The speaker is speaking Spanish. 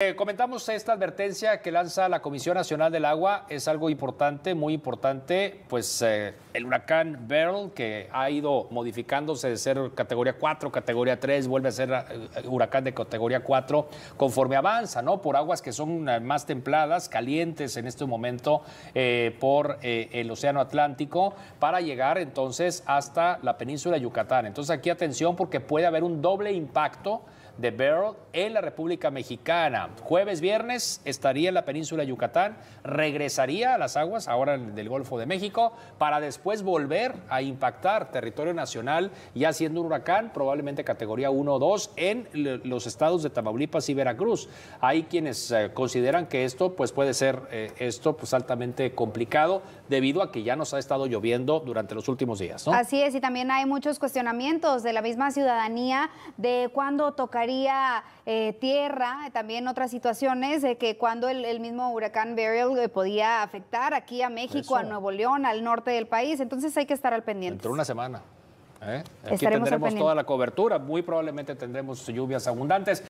Eh, comentamos esta advertencia que lanza la Comisión Nacional del Agua. Es algo importante, muy importante, pues eh, el huracán Beryl, que ha ido modificándose de ser categoría 4, categoría 3, vuelve a ser eh, huracán de categoría 4 conforme avanza, ¿no? Por aguas que son más templadas, calientes en este momento por el Océano Atlántico, para llegar entonces hasta la península de Yucatán. Entonces aquí atención porque puede haber un doble impacto de Barrel en la República Mexicana. Jueves, viernes estaría en la península de Yucatán, regresaría a las aguas ahora del Golfo de México para después volver a impactar territorio nacional ya siendo un huracán, probablemente categoría 1 o 2 en los estados de Tamaulipas y Veracruz. Hay quienes eh, consideran que esto pues puede ser eh, esto pues altamente complicado debido a que ya nos ha estado lloviendo durante los últimos días, Así es, y también hay muchos cuestionamientos de la misma ciudadanía de cuándo tocaría eh, tierra, eh, también otras situaciones de que cuando el, mismo huracán Beryl eh, podía afectar aquí a México, a Nuevo León, al norte del país. Entonces hay que estar al pendiente. Entre una semana. Aquí tendremos toda la cobertura. Muy probablemente tendremos lluvias abundantes.